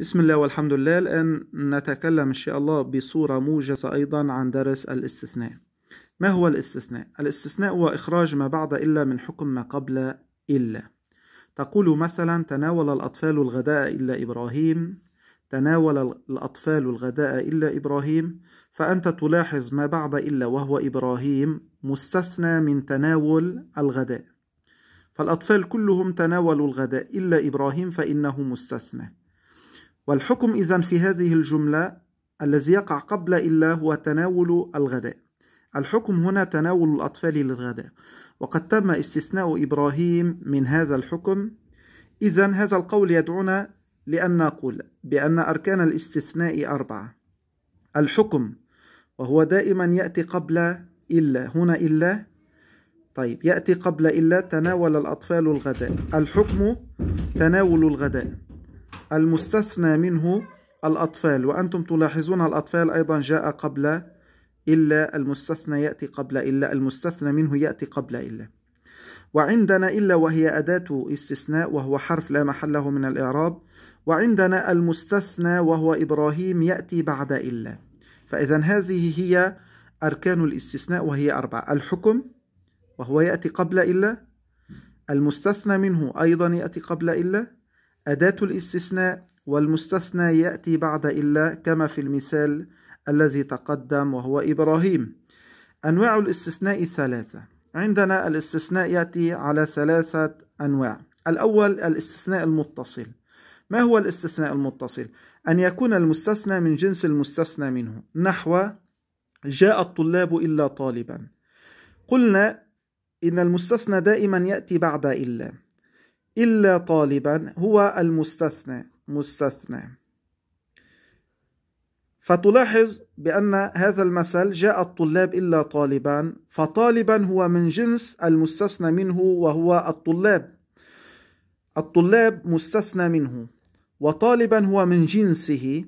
بسم الله والحمد لله الآن نتكلم إن شاء الله بصورة موجزة أيضا عن درس الاستثناء ما هو الاستثناء؟ الاستثناء هو إخراج ما بعد إلا من حكم ما قبل إلا تقول مثلا تناول الأطفال الغداء إلا إبراهيم تناول الأطفال الغداء إلا إبراهيم فأنت تلاحظ ما بعد إلا وهو إبراهيم مستثنى من تناول الغداء فالأطفال كلهم تناولوا الغداء إلا إبراهيم فإنه مستثنى والحكم إذا في هذه الجملة الذي يقع قبل إلا هو تناول الغداء الحكم هنا تناول الأطفال للغداء وقد تم استثناء إبراهيم من هذا الحكم إذا هذا القول يدعونا لأن نقول بأن أركان الاستثناء أربعة الحكم وهو دائما يأتي قبل إلا هنا إلا طيب يأتي قبل إلا تناول الأطفال الغداء الحكم تناول الغداء المستثنى منه الأطفال وأنتم تلاحظون الأطفال أيضا جاء قبل إلا المستثنى يأتي قبل إلا المستثنى منه يأتي قبل إلا وعندنا إلا وهي أداة استثناء وهو حرف لا محل له من الإعراب وعندنا المستثنى وهو إبراهيم يأتي بعد إلا فإذا هذه هي أركان الاستثناء وهي أربعة الحكم وهو يأتي قبل إلا المستثنى منه أيضا يأتي قبل إلا أداة الاستثناء والمستثنى يأتي بعد إلا كما في المثال الذي تقدم وهو إبراهيم أنواع الاستثناء ثلاثة عندنا الاستثناء يأتي على ثلاثة أنواع الأول الاستثناء المتصل ما هو الاستثناء المتصل؟ أن يكون المستثنى من جنس المستثنى منه نحو جاء الطلاب إلا طالبا قلنا إن المستثنى دائما يأتي بعد إلا إلا طالبا هو المستثنى مستثنى فتلاحظ بأن هذا المثل جاء الطلاب إلا طالبا فطالبا هو من جنس المستثنى منه وهو الطلاب الطلاب مستثنى منه وطالبا هو من جنسه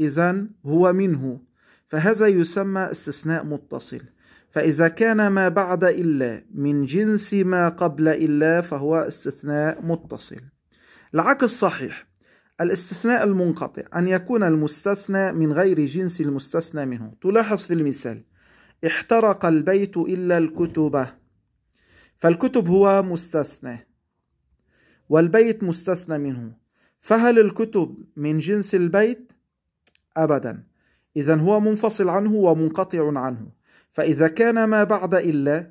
إذا هو منه فهذا يسمى استثناء متصل فإذا كان ما بعد إلا من جنس ما قبل إلا فهو استثناء متصل العكس صحيح الاستثناء المنقطع أن يكون المستثنى من غير جنس المستثنى منه تلاحظ في المثال احترق البيت إلا الكتب فالكتب هو مستثنى والبيت مستثنى منه فهل الكتب من جنس البيت؟ أبدا إذا هو منفصل عنه ومنقطع عنه فإذا كان ما بعد إلا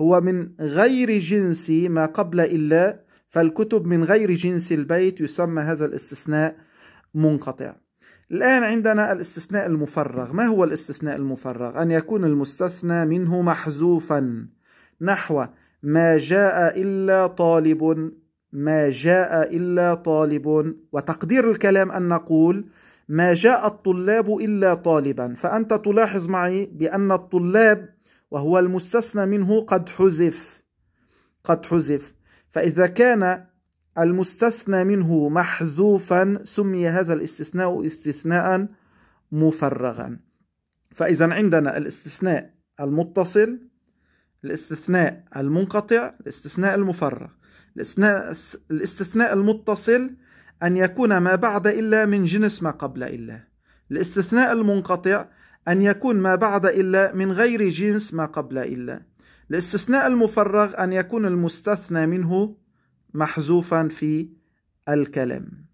هو من غير جنس ما قبل إلا فالكتب من غير جنس البيت يسمى هذا الاستثناء منقطع الآن عندنا الاستثناء المفرغ ما هو الاستثناء المفرغ؟ أن يكون المستثنى منه محذوفا نحو ما جاء إلا طالب ما جاء إلا طالب وتقدير الكلام أن نقول ما جاء الطلاب إلا طالبا فأنت تلاحظ معي بأن الطلاب وهو المستثنى منه قد حذف قد حذف فإذا كان المستثنى منه محذوفا سمي هذا الاستثناء استثناء مفرغا فإذا عندنا الاستثناء المتصل الاستثناء المنقطع الاستثناء المفرغ الاستثناء المتصل أن يكون ما بعد إلا من جنس ما قبل إلا الاستثناء المنقطع أن يكون ما بعد إلا من غير جنس ما قبل إلا الاستثناء المفرغ أن يكون المستثنى منه محذوفا في الكلام